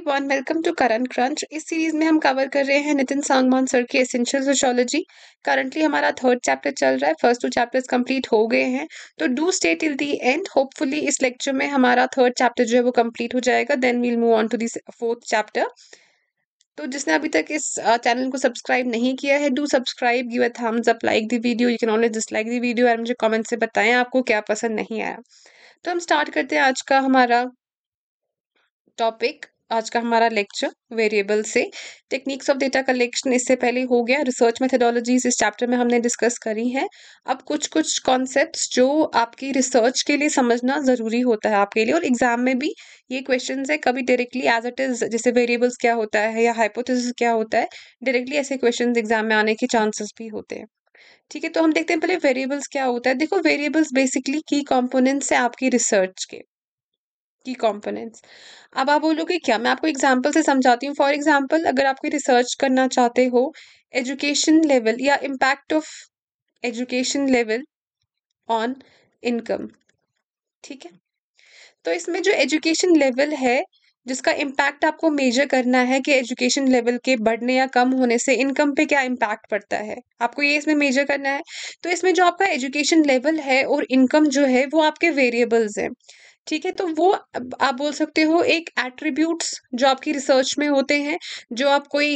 Everyone welcome to current crunch इस series में हम कवर कर रहे हैं नितिन सांगवान सर की एसेंशियल सोशोलॉजी करंटली हमारा थर्ड चैप्टर चल रहा है फर्स्ट टू चैप्टर्स कंप्लीट हो गए हैं तो do stay till the end hopefully इस लेक्चर में हमारा थर्ड चैप्टर जो है वो कंप्लीट हो जाएगा then we'll move on to this fourth chapter तो जिसने अभी तक इस चैनल को सब्सक्राइब नहीं किया है do subscribe give a thumbs up like the video you can always dislike the video और मुझे कॉमेंट से बताएं आपको क्या पसंद नहीं आया तो हम स्टार्ट करते हैं आज का हमारा टॉपिक आज का हमारा लेक्चर वेरिएबल से टेक्निक्स ऑफ डेटा कलेक्शन इससे पहले हो गया रिसर्च मेथडोलॉजीज इस चैप्टर में हमने डिस्कस करी हैं अब कुछ कुछ कॉन्सेप्ट्स जो आपकी रिसर्च के लिए समझना ज़रूरी होता है आपके लिए और एग्जाम में भी ये क्वेश्चन है कभी डायरेक्टली एज इट इज़ जैसे वेरिएबल्स क्या होता है या हाइपोथिस क्या होता है डायरेक्टली ऐसे क्वेश्चन एग्जाम में आने के चांसेस भी होते हैं ठीक है तो हम देखते हैं पहले वेरिएबल्स क्या होता है देखो वेरिएबल्स बेसिकली की कॉम्पोनेंट्स है आपकी रिसर्च के की कॉम्पोनेंट्स अब आप बोलोगे क्या मैं आपको एग्जाम्पल से समझाती हूँ फॉर एग्जाम्पल अगर आप कोई रिसर्च करना चाहते हो एजुकेशन लेवल या impact of education level on income ठीक है तो इसमें जो एजुकेशन लेवल है जिसका इम्पैक्ट आपको मेजर करना है कि एजुकेशन लेवल के बढ़ने या कम होने से इनकम पे क्या इम्पैक्ट पड़ता है आपको ये इसमें मेजर करना है तो इसमें जो आपका एजुकेशन लेवल है और इनकम जो है वो आपके वेरिएबल्स हैं ठीक है तो वो आप बोल सकते हो एक एट्रीब्यूट्स जो आपकी रिसर्च में होते हैं जो आप कोई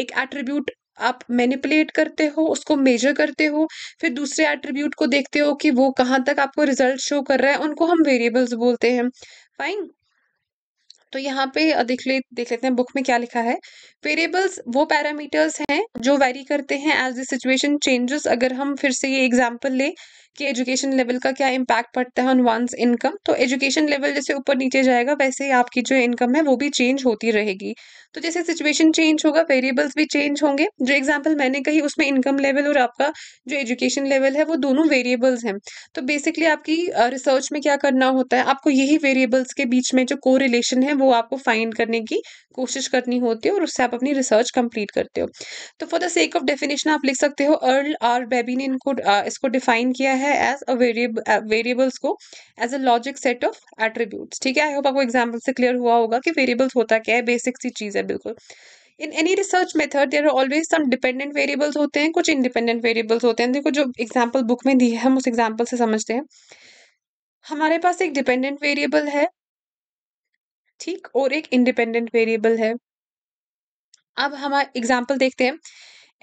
एक एट्रीब्यूट आप मैनिपुलेट करते हो उसको मेजर करते हो फिर दूसरे एट्रीब्यूट को देखते हो कि वो कहाँ तक आपको रिजल्ट शो कर रहा है उनको हम वेरिएबल्स बोलते हैं फाइन तो यहाँ पे देख ले देख लेते हैं बुक में क्या लिखा है वेरिएबल्स वो पैरामीटर्स हैं जो वेरी करते हैं एज द सिचुएशन चेंजेस अगर हम फिर से ये एग्जाम्पल ले कि एजुकेशन लेवल का क्या इम्पैक्ट पड़ता है ऑन वंस इनकम तो एजुकेशन लेवल जैसे ऊपर नीचे जाएगा वैसे ही आपकी जो इनकम है वो भी चेंज होती रहेगी तो जैसे सिचुएशन चेंज होगा वेरिएबल्स भी चेंज होंगे जो एग्जाम्पल मैंने कही उसमें इनकम लेवल और आपका जो एजुकेशन लेवल है वो दोनों वेरिएबल्स हैं तो बेसिकली आपकी रिसर्च में क्या करना होता है आपको यही वेरिएबल्स के बीच में जो को है वो आपको फाइंड करने की कोशिश करनी होती है और उससे आप अपनी रिसर्च कंप्लीट करते हो तो for the sake of definition आप लिख सकते हो अर्ल आर बेबी ने इनको इसको डिफाइन किया है है एज अ वेरिएबल वेरिएबल्स को as a logic set of attributes ठीक है आई होप आपको एग्जाम्पल से क्लियर हुआ होगा कि वेरिएबल्स होता क्या है बेसिक सी चीज़ है बिल्कुल in any research method there are always some dependent variables होते हैं कुछ इंडिपेंडेंट वेरिएबल्स होते हैं देखो जो एग्जाम्पल बुक में दी है हम उस एग्जाम्पल से समझते हैं हमारे पास एक डिपेंडेंट वेरिएबल है ठीक और एक इंडिपेंडेंट वेरिएबल है अब हम एग्जाम्पल देखते हैं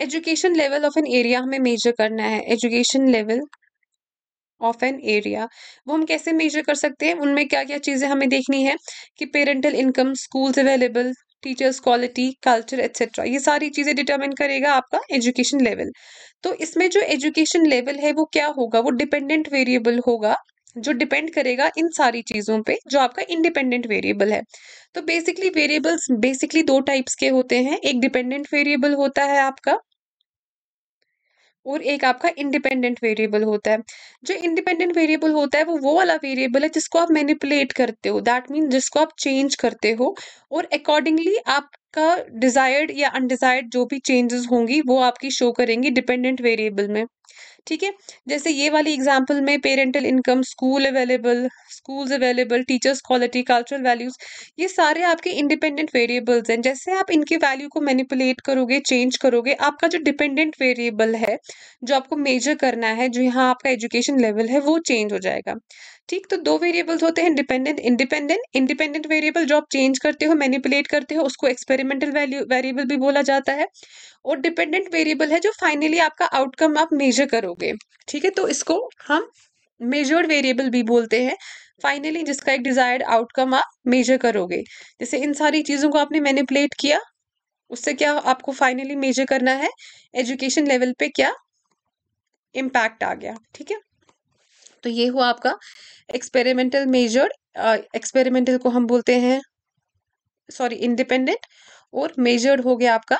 education level of an area हमें मेजर करना है education level of an area वो हम कैसे मेजर कर सकते हैं उनमें क्या क्या चीज़ें हमें देखनी है कि parental income schools available teachers quality culture etcetera ये सारी चीज़ें डिटरमिन करेगा आपका एजुकेशन लेवल तो इसमें जो एजुकेशन लेवल है वो क्या होगा वो डिपेंडेंट वेरिएबल होगा जो डिपेंड करेगा इन सारी चीज़ों पे जो आपका इंडिपेंडेंट वेरिएबल है तो बेसिकली वेरिएबल्स बेसिकली दो टाइप्स के होते हैं एक डिपेंडेंट वेरिएबल होता है आपका और एक आपका इंडिपेंडेंट वेरिएबल होता है जो इंडिपेंडेंट वेरिएबल होता है वो वो वाला वेरिएबल है जिसको आप मैनिपुलेट करते हो दैट मीन जिसको आप चेंज करते हो और अकॉर्डिंगली आपका डिजायर्ड या अनडिजायर्ड जो भी चेंजेस होंगी वो आपकी शो करेंगी डिपेंडेंट वेरिएबल में ठीक है जैसे ये वाली एग्जाम्पल में parental income school available schools available teachers quality cultural values ये सारे आपके इंडिपेंडेंट वेरिएबल्स हैं जैसे आप इनके वैल्यू को मैनिपुलेट करोगे चेंज करोगे आपका जो डिपेंडेंट वेरिएबल है जो आपको मेजर करना है जो यहाँ आपका एजुकेशन लेवल है वो चेंज हो जाएगा ठीक तो दो वेरिएबल्स होते हैं डिपेंडेंट इंडिपेंडेंट इंडिपेंडेंट वेरिएबल जो आप चेंज करते हो मैनिपुलेट करते हो उसको एक्सपेरिमेंटल वैल्यू वेरिएबल भी बोला जाता है और डिपेंडेंट वेरिएबल है जो फाइनली आपका आउटकम आप मेजर करोगे ठीक है तो इसको हम मेजर्ड वेरिएबल भी बोलते हैं फाइनली जिसका एक डिजायर्ड आउटकम आप मेजर करोगे जैसे इन सारी चीज़ों को आपने मैनिपुलेट किया उससे क्या आपको फाइनली मेजर करना है एजुकेशन लेवल पे क्या इम्पैक्ट आ गया ठीक है तो ये हुआ आपका एक्सपेरिमेंटल मेजर एक्सपेरिमेंटल को हम बोलते हैं सॉरी इंडिपेंडेंट और मेजर्ड हो गया आपका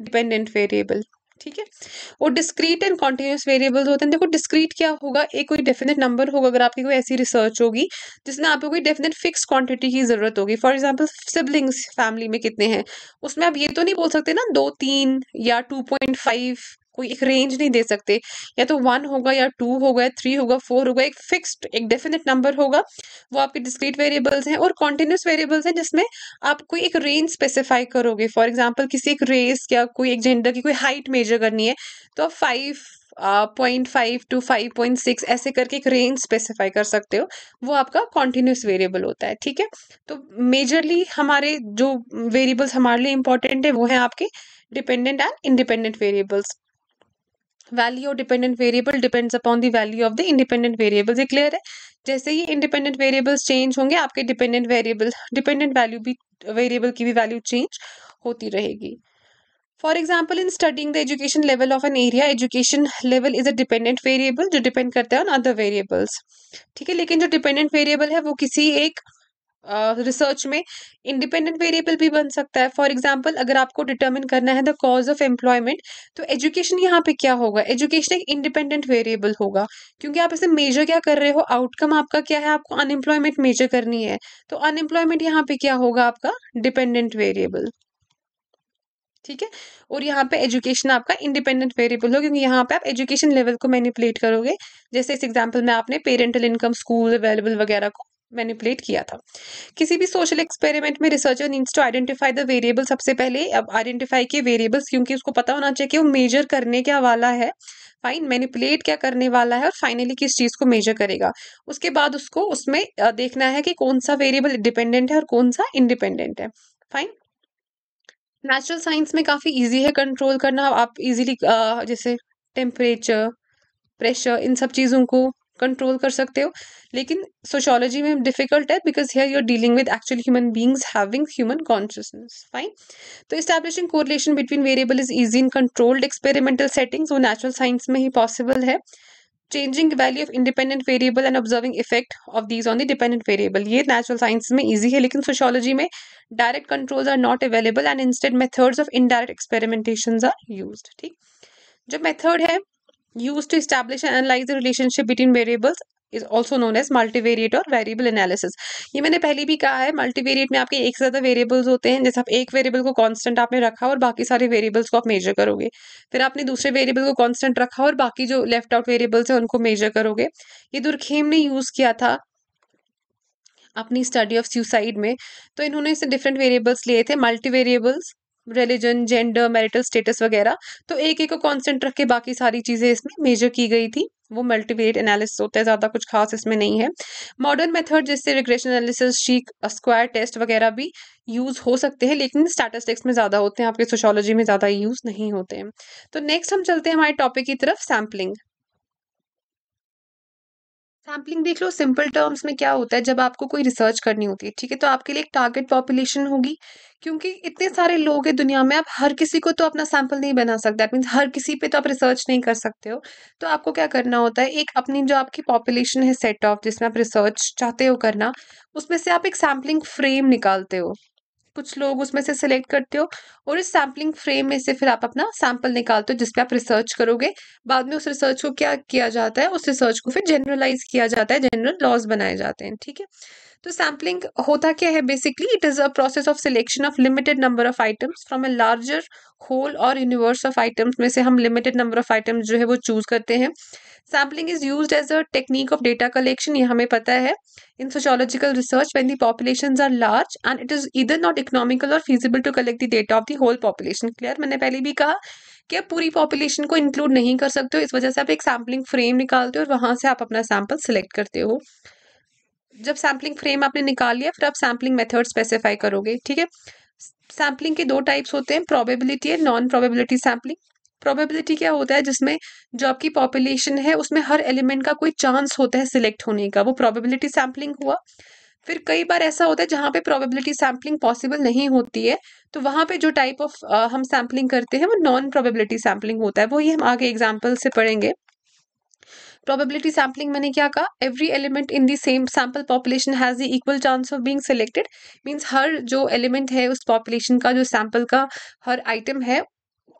डिपेंडेंट वेरिएबल ठीक है और डिस्क्रीट एंड कॉन्टिन्यूस वेरिएबल्स होते हैं देखो डिस्क्रीट क्या होगा एक कोई डेफिनेट नंबर होगा अगर आपकी कोई ऐसी रिसर्च होगी जिसमें आपको कोई डेफिनेट फिक्स क्वांटिटी की जरूरत होगी फॉर एग्जांपल सिबलिंग्स फैमिली में कितने हैं उसमें आप ये तो नहीं बोल सकते ना दो तीन या टू पॉइंट फाइव कोई एक रेंज नहीं दे सकते या तो वन होगा या टू होगा या थ्री होगा फोर होगा एक फिक्स्ड एक डेफिनेट नंबर होगा वो आपके डिस्क्रीट वेरिएबल्स हैं और कॉन्टिन्यूस वेरिएबल्स हैं जिसमें आप कोई एक रेंज स्पेसिफाई करोगे फॉर एग्जाम्पल किसी एक रेस या कोई एक जेंडर की कोई हाइट मेजर करनी है तो आप five point five to five point six ऐसे करके एक रेंज स्पेसिफाई कर सकते हो वो आपका कॉन्टिन्यूस वेरिएबल होता है ठीक है तो मेजरली हमारे जो वेरिएबल्स हमारे लिए इंपॉर्टेंट है वो है आपके dependent and independent variables value और dependent variable depends upon the value of the independent variables ये क्लियर है जैसे ही इंडिपेंडेंट वेरिएबल्स चेंज होंगे आपके डिपेंडेंट वेरिएबल डिपेंडेंट वैल्यू भी वेरिएबल की भी वैल्यू चेंज होती रहेगी for example in studying the education level of an area education level is a dependent variable जो डिपेंड करता है ऑन अदर वेरिएबल्स ठीक है लेकिन जो डिपेंडेंट वेरिएबल है वो किसी एक रिसर्च में इंडिपेंडेंट वेरिएबल भी बन सकता है फॉर एग्जाम्पल अगर आपको डिटर्मिन करना है द कॉज ऑफ एम्प्लॉयमेंट तो एजुकेशन यहाँ पे क्या होगा एजुकेशन एक इंडिपेंडेंट वेरिएबल होगा क्योंकि आप इसे मेजर क्या कर रहे हो आउटकम आपका क्या है आपको अनएम्प्लॉयमेंट मेजर करनी है तो अनएम्प्लॉयमेंट यहाँ पे क्या होगा आपका डिपेंडेंट वेरिएबल ठीक है और यहाँ पे एजुकेशन आपका इंडिपेंडेंट वेरिएबल हो क्योंकि यहाँ पे आप एजुकेशन लेवल को मैनिपुलेट करोगे जैसे इस एग्जाम्पल में आपने पेरेंटल इनकम स्कूल अवेलेबल वगैरह को मैनिपुलेट किया था किसी भी सोशल एक्सपेरिमेंट में researcher needs to identify the variable सबसे पहले अब आइडेंटिफाई किए वेरिएबल्स क्योंकि उसको पता होना चाहिए कि वो मेजर करने क्या वाला है फाइन मैनिपुलेट क्या करने वाला है और फाइनली किस चीज़ को मेजर करेगा उसके बाद उसको उसमें देखना है कि कौन सा वेरिएबल डिपेंडेंट है और कौन सा इंडिपेंडेंट है फाइन नेचुरल साइंस में काफ़ी इजी है कंट्रोल करना आप इजीली जैसे टेम्परेचर प्रेशर इन सब चीज़ों को कंट्रोल कर सकते हो लेकिन सोशोलॉजी में डिफिकल्ट है because here you are dealing with actual human beings having human consciousness fine तो establishing correlation between variable is easy in controlled experimental settings वो नेचुरल साइंस में ही पॉसिबल है changing value of independent variable and observing effect of these on the dependent variable ये natural science में easy है लेकिन sociology में direct controls are not available and instead methods of indirect experimentation are use ठीक जो method है used to establish and analyze the relationship between variables is also known as multivariate और variable analysis ये मैंने पहले भी कहा है मल्टीवेरिएट में आपके एक से ज़्यादा वेरिएबल्स होते हैं जैसे आप एक वेरिएबल को कांस्टेंट आपने रखा और बाकी सारे वेरिएबल्स को आप मेजर करोगे फिर आपने दूसरे वेरिएबल को कॉन्स्टेंट रखा और बाकी जो लेफ्ट आउट वेरिएबल्स हैं उनको मेजर करोगे ये दुर्खेम ने यूज़ किया था अपनी स्टडी ऑफ सुसाइड में तो इन्होंने इसे डिफरेंट वेरिएबल्स लिए थे multi variables religion gender marital status वगैरह तो एक एक को कॉन्सेंट रख के बाकी सारी चीज़ें इसमें मेजर की गई थी वो मल्टीवेट एनालिसिस होता है ज़्यादा कुछ खास इसमें नहीं है मॉडर्न मेथड जैसे regression analysis chi square test वगैरह भी यूज़ हो सकते हैं लेकिन स्टैटिस्टिक्स में ज़्यादा होते हैं आपके सोशोलॉजी में ज़्यादा यूज़ नहीं होते हैं तो नेक्स्ट हम चलते हैं हमारे टॉपिक की तरफ सैम्पलिंग सैम्पलिंग देख लो सिंपल टर्म्स में क्या होता है जब आपको कोई रिसर्च करनी होती है ठीक है तो आपके लिए एक टारगेट पॉपुलेशन होगी क्योंकि इतने सारे लोग हैं दुनिया में आप हर किसी को तो अपना सैंपल नहीं बना सकते दैट मीन्स हर किसी पे तो आप रिसर्च नहीं कर सकते हो तो आपको क्या करना होता है एक अपनी जो आपकी पॉपुलेशन है सेट ऑफ जिसमें आप रिसर्च चाहते हो करना उसमें से आप एक सैम्पलिंग फ्रेम निकालते हो कुछ लोग उसमें से सिलेक्ट करते हो और इस सैम्पलिंग फ्रेम में से फिर आप अपना सैंपल निकालते हो जिसपे आप रिसर्च करोगे बाद में उस रिसर्च को क्या किया जाता है उस रिसर्च को फिर जनरलाइज किया जाता है जनरल लॉज बनाए जाते हैं ठीक है तो सैम्पलिंग होता क्या है basically it is a process of selection of limited number of items from a larger whole और यूनिवर्स ऑफ आइटम्स में से हम लिमिटेड नंबर ऑफ आइटम्स जो है वो चूज़ करते हैं sampling is used as a technique of data collection ये हमें पता है in sociological research when the population are large and it is either not economical और feasible to collect the data of the whole population clear मैंने पहले भी कहा कि आप पूरी पॉपुलेशन को इंक्लूड नहीं कर सकते हो इस वजह से आप एक सैम्पलिंग फ्रेम निकालते हो और वहाँ से आप अपना सैम्पल सिलेक्ट करते हो जब सैम्पलिंग फ्रेम आपने निकाल लिया फिर आप सैम्पलिंग मेथड स्पेसिफाई करोगे ठीक है सैम्पलिंग के दो टाइप्स होते हैं probability and non probability sampling probability क्या होता है जिसमें जो आपकी पॉपुलेशन है उसमें हर एलिमेंट का कोई चांस होता है सिलेक्ट होने का वो प्रोबेबिलिटी सैम्पलिंग हुआ फिर कई बार ऐसा होता है जहाँ पे प्रोबेबिलिटी सैम्पलिंग पॉसिबल नहीं होती है तो वहाँ पे जो टाइप ऑफ हम सैम्पलिंग करते हैं वो नॉन प्रोबेबिलिटी सैम्पलिंग होता है वही हम आगे एग्जाम्पल से पढ़ेंगे प्रोबेबिलिटी सैम्पलिंग मैंने क्या कहा every element in the same sample population has the equal chance of being selected means हर जो एलिमेंट है उस पॉपुलेशन का जो सैम्पल का हर आइटम है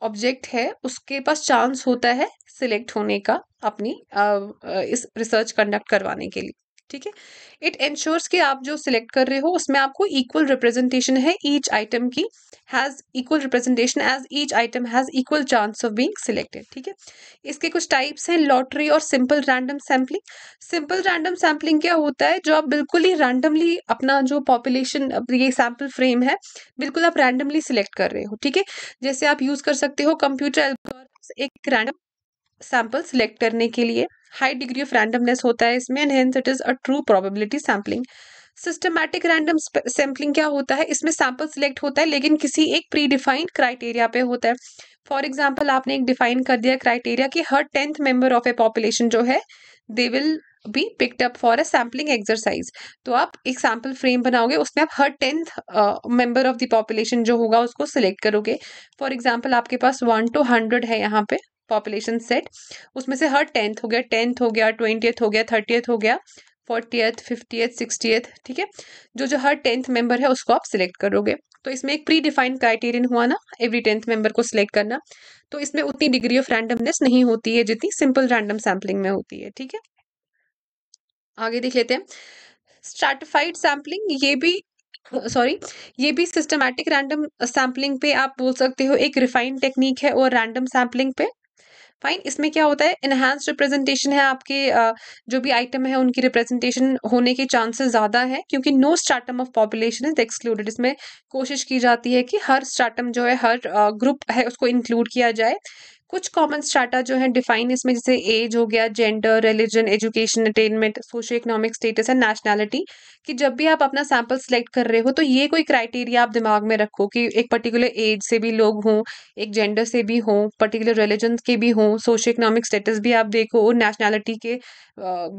ऑब्जेक्ट है उसके पास चांस होता है सिलेक्ट होने का अपनी इस रिसर्च कंडक्ट करवाने के लिए ठीक है इट एंश्योर्स कि आप जो सिलेक्ट कर रहे हो उसमें आपको इक्वल रिप्रेजेंटेशन है ईच आइटम की has equal representation as each item has equal chance of being selected ठीक है इसके कुछ टाइप्स हैं लॉटरी और simple random sampling simple random sampling क्या होता है जो आप बिल्कुल ही रैंडमली अपना जो पॉपुलेशन ये सैम्पल फ्रेम है बिल्कुल आप रैंडमली सिलेक्ट कर रहे हो ठीक है जैसे आप यूज़ कर सकते हो कंप्यूटर एक रैंडम सैंपल सिलेक्ट करने के लिए हाई डिग्री ऑफ रैंडमनेस होता है इसमें and hence it is a true probability sampling systematic random sampling क्या होता है इसमें सैंपल सिलेक्ट होता है लेकिन किसी एक प्री डिफाइंड क्राइटेरिया पे होता है फॉर एग्जाम्पल आपने एक डिफाइन कर दिया क्राइटेरिया कि हर tenth member of a population जो है they will be picked up for a sampling exercise तो आप एक सैम्पल फ्रेम बनाओगे उसमें आप हर tenth member of the population जो होगा उसको सिलेक्ट करोगे फॉर एग्जाम्पल आपके पास वन टू हंड्रेड है यहाँ पे पॉपुलेशन सेट उसमें से हर टेंथ हो गया टेंथ हो गया ट्वेंटियथ हो गया थर्टियथ हो गया फोर्टियथ फिफ्टियथ सिक्सटियथ ठीक है जो जो हर टेंथ मेंबर है उसको आप सिलेक्ट करोगे तो इसमें एक प्री डिफाइंड क्राइटेरियन हुआ ना एवरी टेंथ मेंबर को सिलेक्ट करना तो इसमें उतनी डिग्री ऑफ रैंडमनेस नहीं होती है जितनी सिंपल रैंडम सैम्पलिंग में होती है ठीक है आगे देख लेते हैं स्ट्रेटिफाइड सैम्पलिंग ये भी सॉरी ये भी सिस्टमैटिक रैंडम सैम्पलिंग पे आप बोल सकते हो एक रिफाइंड टेक्निक है और रैंडम सैम्पलिंग पे फाइन इसमें क्या होता है इनहेंस्ड रिप्रेजेंटेशन है आपके जो भी आइटम है उनकी रिप्रेजेंटेशन होने के चांसेस ज़्यादा है क्योंकि no stratum of population is excluded इसमें कोशिश की जाती है कि हर स्टार्टम जो है हर ग्रुप है उसको इंक्लूड किया जाए कुछ कॉमन स्टाटा जो है डिफाइन इसमें जैसे एज हो गया gender religion education attainment socio economic status and nationality कि जब भी आप अपना सैंपल सिलेक्ट कर रहे हो तो ये कोई क्राइटेरिया आप दिमाग में रखो कि एक पर्टिकुलर एज से भी लोग हों एक जेंडर से भी हों पर्टिकुलर रिलीजन के भी हों सोशो इकोनॉमिक स्टेटस भी आप देखो और नेशनैलिटी के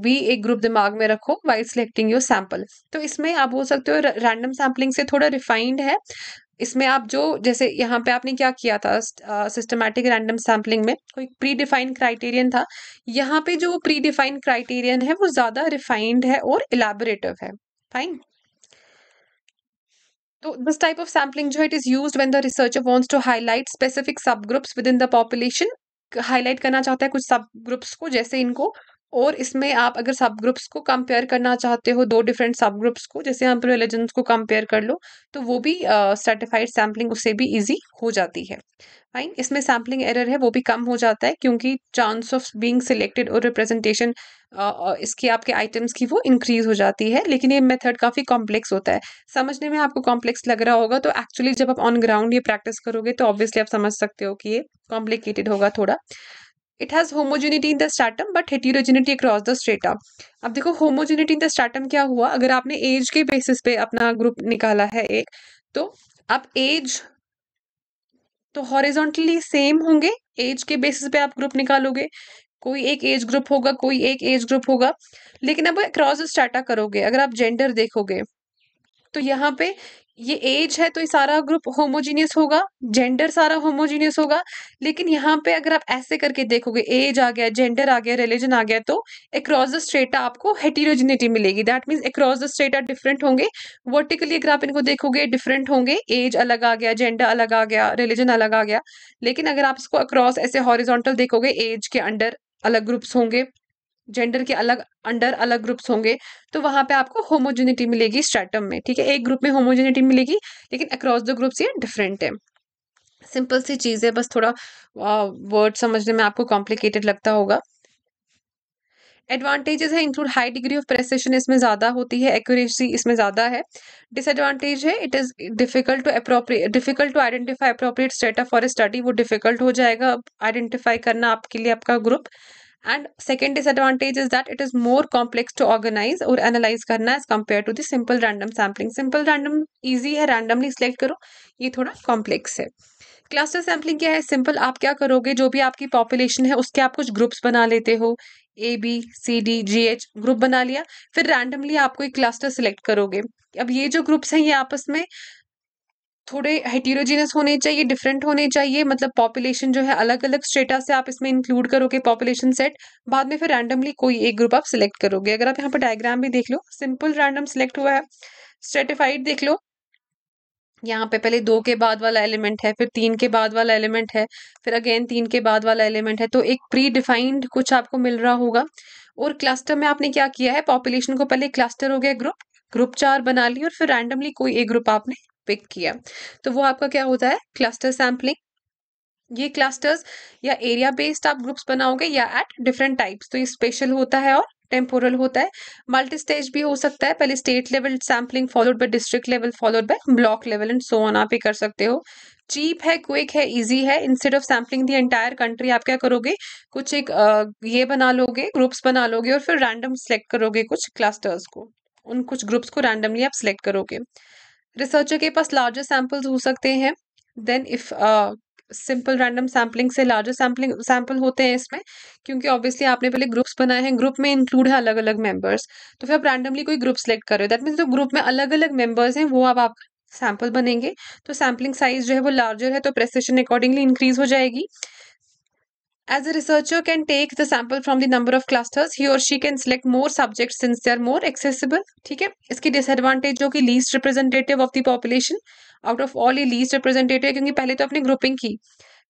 भी एक ग्रुप दिमाग में रखो वाइल सिलेक्टिंग योर सैंपल तो इसमें आप बोल सकते हो रैंडम सैम्पलिंग से थोड़ा रिफाइंड है इसमें आप जो जैसे यहाँ पे आपने क्या किया था सिस्टमैटिक रैंडम सैम्पलिंग में कोई प्री डिफाइन क्राइटेरियन था यहाँ पे जो प्री डिफाइन क्राइटेरियन है वो ज़्यादा रिफाइंड है और इलेबोरेटिव है फाइन तो दिस टाइप ऑफ सैम्पलिंग जो it is used when the researcher wants to highlight specific sub groups within the population highlight करना चाहता है कुछ सब ग्रुप्स को जैसे इनको और इसमें आप अगर सब ग्रुप्स को कंपेयर करना चाहते हो दो डिफरेंट सब ग्रुप्स को जैसे हम रिलीजन्स को कंपेयर कर लो तो वो भी सर्टिफाइड uh, सैम्पलिंग उससे भी इजी हो जाती है फाइन इसमें सैम्पलिंग एरर है वो भी कम हो जाता है क्योंकि चांस ऑफ बीइंग सिलेक्टेड और रिप्रेजेंटेशन इसके आपके आइटम्स की वो इंक्रीज हो जाती है लेकिन ये मेथड काफ़ी कॉम्प्लेक्स होता है समझने में आपको कॉम्प्लेक्स लग रहा होगा तो एक्चुअली जब आप ऑन ग्राउंड ये प्रैक्टिस करोगे तो ऑब्वियसली आप समझ सकते हो कि ये कॉम्प्लिकेटेड होगा थोड़ा it has homogeneity in the stratum but heterogeneity across the strata अब देखो होमोजेनिटी इन द स्टार्टम क्या हुआ अगर आपने एज के बेसिस पे अपना ग्रुप निकाला है एक तो आप एज तो हॉरिजोंटली सेम होंगे एज के बेसिस पे आप ग्रुप निकालोगे कोई एक एज ग्रुप होगा कोई एक एज ग्रुप होगा लेकिन अब अक्रॉस द स्टाटा करोगे अगर आप जेंडर देखोगे तो यहाँ पे ये एज है तो ये सारा ग्रुप होमोजीनियस होगा जेंडर सारा होमोजीनियस होगा लेकिन यहाँ पे अगर आप ऐसे करके देखोगे एज आ गया जेंडर आ गया रिलीजन आ गया तो अक्रॉस द स्ट्रेटा आपको हेटीरोजिनिटी मिलेगी that means across the strata different होंगे वर्टिकली अगर आप इनको देखोगे डिफरेंट होंगे एज अलग आ गया जेंडर अलग आ गया रिलीजन अलग आ गया लेकिन अगर आप इसको अक्रॉस ऐसे हॉरिजोंटल देखोगे एज के अंडर अलग ग्रुप्स होंगे जेंडर के अलग अंडर अलग ग्रुप्स होंगे तो वहां पे आपको होमोजेनिटी मिलेगी स्ट्रेटम में ठीक है एक ग्रुप में होमोजेनिटी मिलेगी लेकिन अक्रॉस द ग्रुप्स ये डिफरेंट है सिंपल सी चीज़ है बस थोड़ा वर्ड समझने में आपको कॉम्प्लिकेटेड लगता होगा एडवांटेजेस है include high degree of precision इसमें ज़्यादा होती है एक्यूरेसी इसमें ज़्यादा है डिसएडवांटेज है it is difficult to appropriate difficult to identify appropriate strata for study वो डिफिकल्ट हो जाएगा आइडेंटिफाई करना आपके लिए आपका group and second disadvantage is that it is more complex to organise और एनालाइज करना as compared to the simple random sampling simple random easy है रैंडमली सिलेक्ट करो ये थोड़ा कॉम्प्लेक्स है क्लस्टर सैम्पलिंग क्या है सिंपल आप क्या करोगे जो भी आपकी पॉपुलेशन है उसके आप कुछ ग्रुप्स बना लेते हो A B C D G H group बना लिया फिर रैंडमली आपको एक क्लस्टर सिलेक्ट करोगे अब ये जो ग्रुप्स हैं ये आपस में थोड़े हेटीरोजीनस होने चाहिए डिफरेंट होने चाहिए मतलब पॉपुलेशन जो है अलग अलग स्टेटा से आप इसमें इंक्लूड करोगे पॉपुलेशन सेट बाद में फिर रैंडमली कोई एक ग्रुप आप सिलेक्ट करोगे अगर आप यहाँ पर डायग्राम भी देख लो सिंपल रैंडम सिलेक्ट हुआ है स्ट्रेटिफाइड देख लो यहाँ पे पहले दो के बाद वाला एलिमेंट है फिर तीन के बाद वाला एलिमेंट है फिर अगेन तीन के बाद वाला एलिमेंट है तो एक प्री डिफाइंड कुछ आपको मिल रहा होगा और क्लस्टर में आपने क्या किया है पॉपुलेशन को पहले क्लस्टर हो गया ग्रुप ग्रुप चार बना ली और फिर रैंडमली कोई एक ग्रुप आपने पिक किया तो वो आपका क्या होता है क्लस्टर सैम्पलिंग ये क्लस्टर्स या एरिया बेस्ड आप ग्रुप्स बनाओगे या एट डिफरेंट टाइप्स तो ये स्पेशल होता है और टेम्पोरल होता है मल्टी स्टेज भी हो सकता है पहले state level sampling followed by district level followed by block level and so on आप ये कर सकते हो चीप है क्विक है इजी है instead of sampling the entire country आप क्या करोगे कुछ एक ये बना लोगे ग्रुप्स बना लोगे और फिर रैंडम सिलेक्ट करोगे कुछ क्लस्टर्स को उन कुछ ग्रुप्स को रैंडमली आप सिलेक्ट करोगे रिसर्चर के पास लार्जर सैम्पल्स हो सकते हैं then if simple random sampling से लार्जर सैम्पलिंग सैम्पल होते हैं इसमें क्योंकि ऑब्वियसली आपने पहले ग्रुप्स बनाए हैं ग्रुप में इंक्लूड है अलग अलग मेंबर्स तो फिर आप रैंडमली कोई ग्रुप सेलेक्ट कर रहे हो दैट मीन्स जो ग्रुप में अलग अलग मेंबर्स हैं वो अब आप सैम्पल बनेंगे तो सैम्पलिंग साइज जो है वो लार्जर है तो प्रेसिशन अकॉर्डिंगली इंक्रीज हो जाएगी As a researcher can take the sample from the number of clusters, he or she can select more subjects since they are more accessible. ठीक है इसकी disadvantage जो कि least representative of the population out of all ये least representative है क्योंकि पहले तो आपने grouping की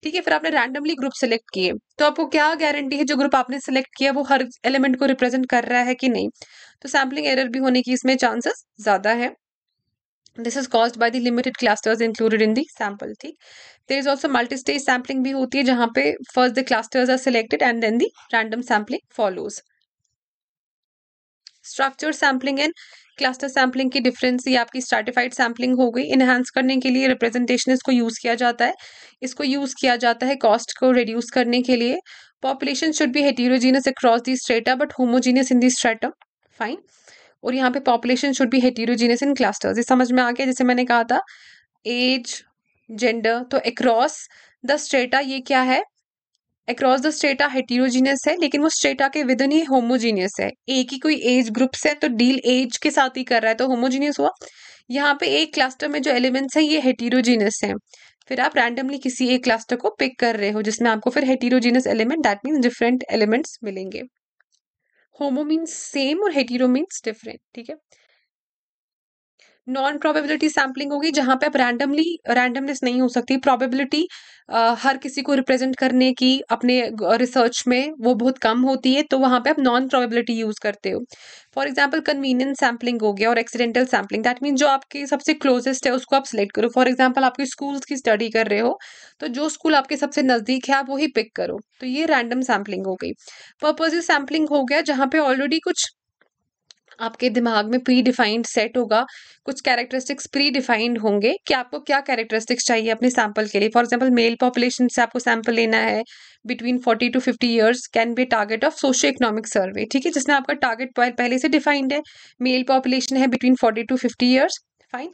ठीक है फिर आपने रैंडमली ग्रुप सेलेक्ट किए तो आपको क्या गारंटी है जो ग्रुप आपने सेलेक्ट किया वो हर एलिमेंट को रिप्रेजेंट कर रहा है कि नहीं तो सैम्पलिंग एरर भी होने की इसमें चांसेस ज़्यादा है this is cause by the limited clusters included in the sample ठीक there is also multi stage sampling भी होती है जहाँ पे first the clusters are selected and then the random sampling follows structure sampling and cluster sampling की difference ये आपकी stratified sampling हो गई इनहेंस करने के लिए रिप्रेजेंटेशन इसको यूज़ किया जाता है इसको यूज़ किया जाता है कॉस्ट को रिड्यूस करने के लिए पॉपुलेशन शुड भी heterogeneous across the strata but homogeneous in the stratum fine और यहाँ पे population should be heterogeneous in clusters ये समझ में आ गया जैसे मैंने कहा था एज जेंडर तो अक्रॉस द स्टेटा ये क्या है अक्रॉस द स्टेटा हेटीरोजीनियस है लेकिन वो स्टेटा के विदन ही होमोजीनियस है एक ही कोई एज ग्रुप से तो डील एज के साथ ही कर रहा है तो होमोजीनियस हुआ यहाँ पे एक क्लस्टर में जो एलिमेंट्स हैं ये हेटीरोजीनियस हैं फिर आप रैंडमली किसी एक क्लस्टर को पिक कर रहे हो जिसमें आपको फिर heterogeneous element that means different elements मिलेंगे होमो मीन्स सेम और हेटीरो मीन्स डिफरेंट ठीक है नॉन प्रोबेबिलिटी सैम्पलिंग होगी जहां पे आप रैंडमली रैंडमनेस नहीं हो सकती प्रोबेबिलिटी हर किसी को रिप्रेजेंट करने की अपने रिसर्च में वो बहुत कम होती है तो वहाँ पे आप नॉन प्रोबेबिलिटी यूज़ करते हो फॉर एग्जाम्पल कन्वीनियंट सैम्पलिंग हो गया और एक्सीडेंटल सैम्पलिंग दैट मीन जो आपके सबसे क्लोजेस्ट है उसको आप सिलेक्ट करो फॉर एग्जाम्पल आपके स्कूल की स्टडी कर रहे हो तो जो स्कूल आपके सबसे नज़दीक है आप वही पिक करो तो ये रैंडम सैम्पलिंग हो गई पर्पज सैम्पलिंग हो गया जहाँ पे ऑलरेडी कुछ आपके दिमाग में प्री डिफाइंड सेट होगा कुछ कैरेक्टरिस्टिक्स प्री डिफाइंड होंगे कि आपको क्या कैरेक्टरिस्टिक्स चाहिए अपने सैंपल के लिए फॉर एग्जाम्पल मेल पॉपुलेशन से आपको सैंपल लेना है between forty to fifty years can be target of socio economic survey ठीक है जिसमें आपका टारगेट पहले से डिफाइंड है मेल पॉपुलेशन है between forty to fifty years fine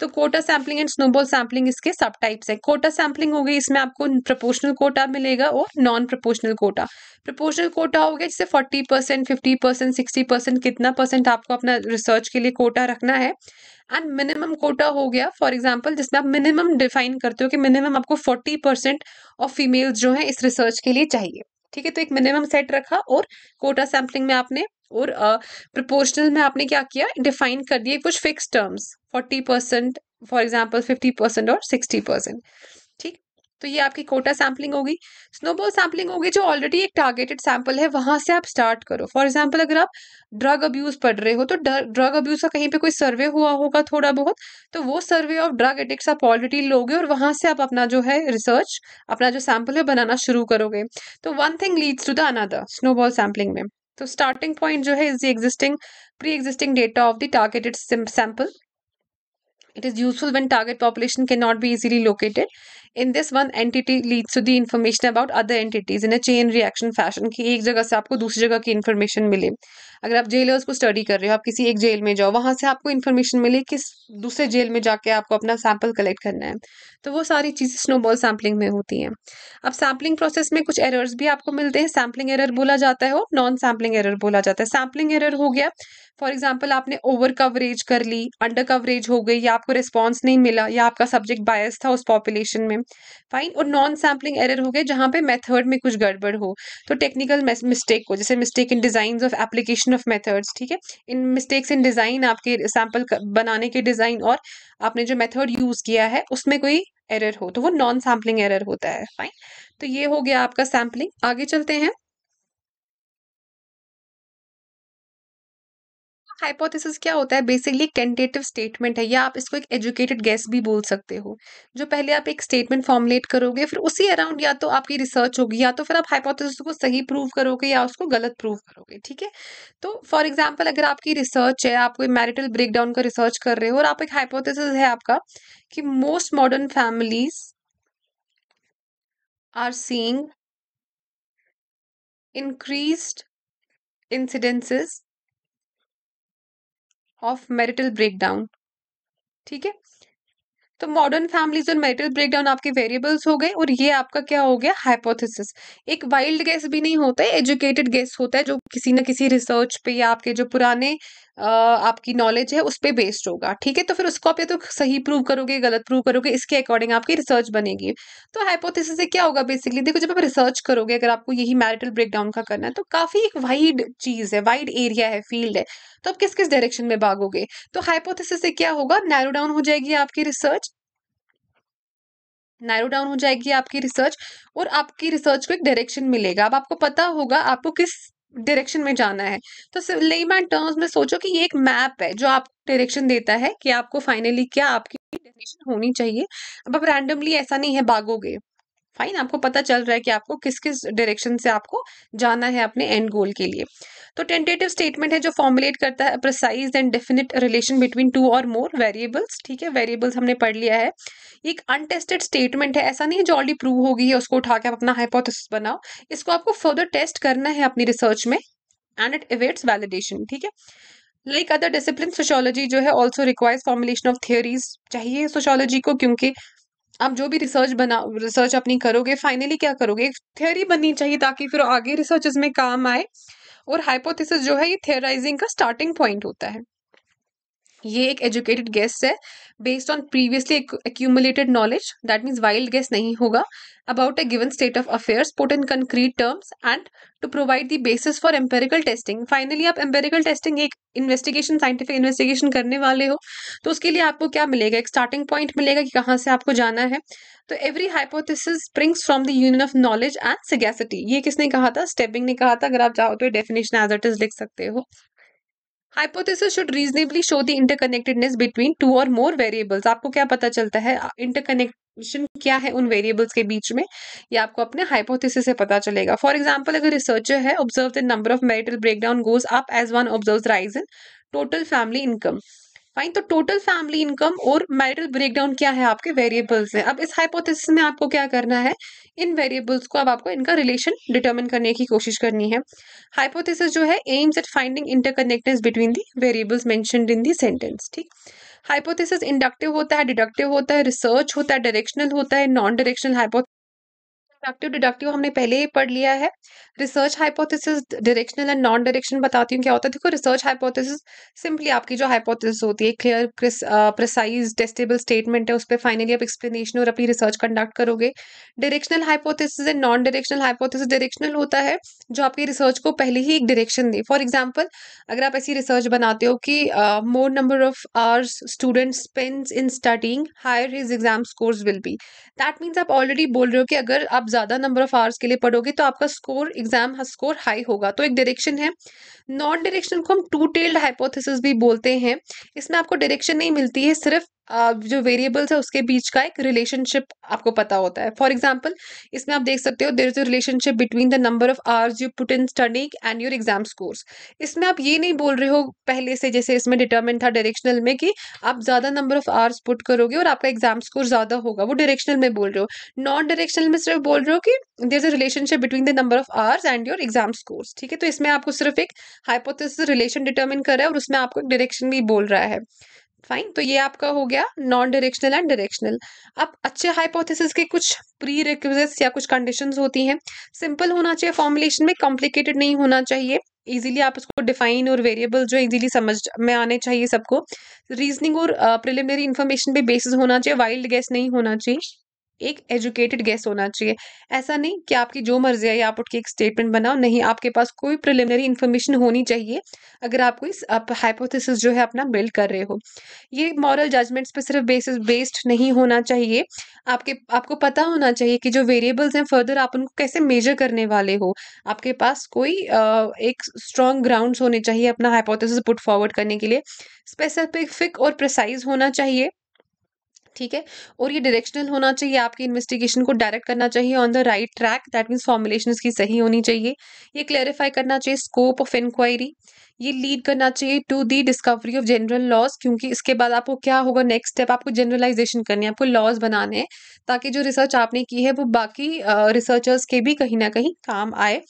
तो quota sampling and snowball sampling इसके सब टाइप्स है कोटा सैम्पलिंग हो गई इसमें आपको प्रोपोर्शनल कोटा मिलेगा और non proportional quota proportional quota हो गया जिससे forty percent fifty percent sixty percent कितना परसेंट आपको अपना रिसर्च के लिए कोटा रखना है एंड मिनिमम कोटा हो गया फॉर एग्जाम्पल जिसमें आप मिनिमम डिफाइन करते हो कि मिनिमम आपको फोर्टी परसेंट ऑफ फीमेल्स जो है इस रिसर्च के लिए चाहिए ठीक है तो एक मिनिमम सेट रखा और कोटा सैम्पलिंग में आपने और प्रोपोर्शनल uh, में आपने क्या किया डिफाइन कर दिए कुछ fix terms forty percent for example fifty percent और सिक्सटी परसेंट ठीक तो ये आपकी कोटा सैम्पलिंग होगी स्नोबॉल सैम्पलिंग होगी जो ऑलरेडी एक टारगेटेड सैंपल है वहां से आप स्टार्ट करो फॉर एग्जाम्पल अगर आप ड्रग अब्यूज पढ़ रहे हो तो ड्रग अब्यूज का कहीं पे कोई सर्वे हुआ होगा थोड़ा बहुत तो वो सर्वे ऑफ ड्रग एडिक्ट आप ऑलरेडी लोगे और वहां से आप अपना जो है रिसर्च अपना जो सैम्पल है बनाना शुरू करोगे तो one thing leads to the another snowball sampling में तो स्टार्टिंग पॉइंट जो है is the existing pre existing data of the targeted sample It is useful when target population cannot be easily located in this one entity leads to the information about other entities in a chain reaction fashion कि एक जगह से आपको दूसरी जगह की information मिले अगर आप जेलर्स को स्टडी कर रहे हो आप किसी एक जेल में जाओ वहाँ से आपको इन्फॉर्मेशन मिले कि दूसरे जेल में जाके आपको अपना सैम्पल कलेक्ट करना है तो वो सारी चीज़ें स्नोबॉल सैम्पलिंग में होती हैं अब सैम्पलिंग प्रोसेस में कुछ एरर्स भी आपको मिलते हैं सैम्पलिंग एरर बोला जाता है और नॉन सैम्पलिंग एरर बोला जाता है सैम्पलिंग एरर हो गया फॉर एग्जाम्पल आपने ओवर कवरेज कर ली अंडर कवरेज हो गई या आपको रिस्पॉन्स नहीं मिला या आपका सब्जेक्ट बायस था उस पॉपुलेशन में फाइन और नॉन सैम्पलिंग एरर हो गए जहाँ पे मेथड में कुछ गड़बड़ हो तो टेक्निकल मिस्टेक हो जैसे mistake in design of application of methods ठीक है इन मिस्टेक्स इन डिज़ाइन आपके सैम्पल बनाने के डिज़ाइन और आपने जो मेथड यूज़ किया है उसमें कोई एरर हो तो वो नॉन सैम्पलिंग एरर होता है फाइन तो ये हो गया आपका सैम्पलिंग आगे चलते हैं हाइपोथेसिस क्या होता है बेसिकली टेंटेटिव स्टेटमेंट है या आप इसको एक एजुकेटेड गैस भी बोल सकते हो जो पहले आप एक स्टेटमेंट फॉर्मुलेट करोगे फिर उसी अराउंड या तो आपकी रिसर्च होगी या तो फिर आप हाइपोथेसिस को सही प्रूव करोगे या उसको गलत प्रूव करोगे ठीक है तो फॉर एग्जाम्पल अगर आपकी रिसर्च है आप कोई मैरिटल ब्रेकडाउन का रिसर्च कर रहे हो और आप एक हाइपोथेसिस है आपका कि most modern families are seeing increase incidences of marital breakdown ठीक है तो मॉडर्न फैमिलीज और मेटल ब्रेकडाउन आपके वेरिएबल्स हो गए और ये आपका क्या हो गया हाइपोथेसिस एक वाइल्ड गैस भी नहीं होता है एजुकेटेड गैस होता है जो किसी ना किसी रिसर्च पे या आपके जो पुराने Uh, आपकी नॉलेज है उस पर बेस्ड होगा ठीक है तो फिर उसको आप या तो सही प्रूव करोगे गलत प्रूव करोगे इसके अकॉर्डिंग आपकी रिसर्च बनेगी तो हाइपोथेसिस से क्या होगा बेसिकली देखो जब आप रिसर्च करोगे अगर आपको यही मैरिटल ब्रेकडाउन का करना है तो काफी एक वाइड चीज है वाइड एरिया है फील्ड है तो आप किस किस डायरेक्शन में भागोगे तो हाइपोथेसिस से क्या होगा नैरो डाउन हो जाएगी आपकी रिसर्च नैरो डाउन हो जाएगी आपकी रिसर्च और आपकी रिसर्च को एक डायरेक्शन मिलेगा अब आपको पता होगा आपको किस डायरेक्शन में जाना है तो लेमैन टर्म्स में सोचो कि ये एक मैप है जो आप डायरेक्शन देता है कि आपको फाइनली क्या आपकी डेस्टिनेशन होनी चाहिए अब आप रैंडमली ऐसा नहीं है भागोगे फाइन आपको पता चल रहा है कि आपको किस किस डायरेक्शन से आपको जाना है अपने एंड गोल के लिए तो टेंटेटिव स्टेटमेंट है जो फॉर्मुलेट करता है precise and definite relation between two और मोर वेरिएबल्स ठीक है वेरिएबल्स हमने पढ़ लिया है एक अनटेस्टेड स्टेटमेंट है ऐसा नहीं है जो ऑलरेडी प्रूव होगी है उसको उठा के आप अपना हाइपोथेसिस बनाओ इसको आपको फर्दर टेस्ट करना है अपनी रिसर्च में एंड इट इवेट्स वैलिडेशन ठीक है लाइक अदर डिसिप्लिन सोशोलॉजी जो है also requires formulation of theories चाहिए सोशोलॉजी को क्योंकि आप जो भी रिसर्च बना रिसर्च अपनी करोगे फाइनली क्या करोगे एक थ्योरी बननी चाहिए ताकि फिर आगे रिसर्च में काम आए और हाइपोथेसिस जो है ये थेराइजिंग का स्टार्टिंग पॉइंट होता है ये एक एजुकेटेड गेस्ट है based on previously accumulated knowledge that means wild guess नहीं होगा about a given state of affairs put in concrete terms and to provide the basis for empirical testing finally आप empirical testing एक investigation scientific investigation करने वाले हो तो उसके लिए आपको क्या मिलेगा एक स्टार्टिंग पॉइंट मिलेगा कि कहाँ से आपको जाना है तो every hypothesis springs from the union of knowledge and sagacity ये किसने कहा था स्टेबिंग ने कहा था अगर आप चाहो तो डेफिनेशन एज इट इज लिख सकते हो hypothesis should reasonably show the interconnectedness between two और मोर वेरिएबल्स आपको क्या पता चलता है इंटरकनेक्ट क्या है उन वेरिएबल्स के बीच में ये आपको अपने हाइपोथेसिस से पता चलेगा फॉर एग्जाम्पल अगर रिसर्चर है observe the number of marital breakdown goes up as one observe rise in total family income fine तो टोटल फैमिली इनकम और मैरिटल ब्रेकडाउन क्या है आपके वेरिएबल्स हैं अब इस हाइपोथेसिस में आपको क्या करना है इन वेरिएबल्स को अब आपको इनका रिलेशन डिटर्मिन करने की कोशिश करनी है हाइपोथेसिस जो है aims at finding interconnected between the variables mentioned in the sentence ठीक हाइपोथेसिस इंडक्टिव होता है डिडक्टिव होता है रिसर्च होता है डायरेक्शनल होता है non directional hypo inductive deductive हमने पहले ही पढ़ लिया है research hypothesis directional and non direction बताती हूँ क्या होता है देखो रिसर्च हाइपोथेसिस सिंपली आपकी जो हाइपोथेसिस होती है क्लियर प्रिसाइज टेस्टेबल स्टेटमेंट है उस पर फाइनली आप एक्सप्लेनेशन और अपनी रिसर्च कंडक्ट करोगे directional hypothesis and non directional hypothesis directional होता है जो आपकी रिसर्च को पहले ही एक डायरेक्शन दे फॉर एग्जाम्पल अगर आप ऐसी रिसर्च बनाते हो कि more number of hours student spends in studying higher his exam scores will be that means आप ऑलरेडी बोल रहे हो कि अगर आप ज़्यादा नंबर ऑफ आवर्स के लिए पढ़ोगे तो आपका स्कोर एग्जाम स्कोर हाई होगा तो एक डायरेक्शन है नॉन डायरेक्शन को हम टू टेल्ड हाइपोथेसिस भी बोलते हैं इसमें आपको डायरेक्शन नहीं मिलती है सिर्फ जो वेरिएबल्स है उसके बीच का एक रिलेशनशिप आपको पता होता है फॉर एग्जाम्पल इसमें आप देख सकते हो there is a relationship between the number of hours you put in studying and your exam scores इसमें आप ये नहीं बोल रहे हो पहले से जैसे इसमें डिटर्मिन था डायरेक्शनल में कि आप ज़्यादा नंबर ऑफ आवर्स पुट करोगे और आपका एग्जाम स्कोर ज़्यादा होगा वो डायरेक्शनल में बोल रहे हो नॉन डायरेक्शनल में सिर्फ बोल रहे हो कि there is a relationship between the number of hours and your exam scores ठीक है तो इसमें आपको सिर्फ एक हाइपोथिस रिलेशन डिटर्मिन कर रहा है और उसमें आपको डायरेक्शन भी बोल रहा है फाइन तो ये आपका हो गया नॉन डायरेक्शनल एंड डायरेक्शनल अब अच्छे हाइपोथेसिस के कुछ प्री रिक्विजिट्स या कुछ कंडीशंस होती हैं सिंपल होना चाहिए फॉर्मुलेशन में कॉम्प्लिकेटेड नहीं होना चाहिए इजीली आप उसको डिफाइन और वेरिएबल जो इजीली समझ में आने चाहिए सबको रीजनिंग और प्रिलिमिनरी इन्फॉर्मेशन पे बेसिस होना चाहिए वाइल्ड गैस नहीं होना चाहिए एक एजुकेटेड गेस होना चाहिए ऐसा नहीं कि आपकी जो मर्जी है आप उठ के एक स्टेटमेंट बनाओ नहीं आपके पास कोई प्रिलिमिनरी इन्फॉर्मेशन होनी चाहिए अगर आप कोई आप हाइपोथेसिस जो है अपना बिल्ड कर रहे हो ये मॉरल जजमेंट्स पे सिर्फ बेसिस बेस्ड नहीं होना चाहिए आपके आपको पता होना चाहिए कि जो वेरिएबल्स हैं फर्दर आप उनको कैसे मेजर करने वाले हो आपके पास कोई आ, एक स्ट्रॉन्ग ग्राउंड होने चाहिए अपना हाइपोथिस पुट फॉरवर्ड करने के लिए स्पेसिफिक और प्रिसाइज होना चाहिए ठीक है और ये डायरेक्शनल होना चाहिए आपकी इन्वेस्टिगेशन को डायरेक्ट करना चाहिए on the right track that means formulation इसकी सही होनी चाहिए ये क्लैरिफाई करना चाहिए स्कोप ऑफ इंक्वायरी ये लीड करना चाहिए to the discovery of general laws क्योंकि इसके बाद आपको क्या होगा नेक्स्ट स्टेप आपको जनरलाइजेशन करनी है आपको लॉज बनाने ताकि जो रिसर्च आपने की है वो बाकी रिसर्चर्स uh, के भी कहीं ना कहीं काम आए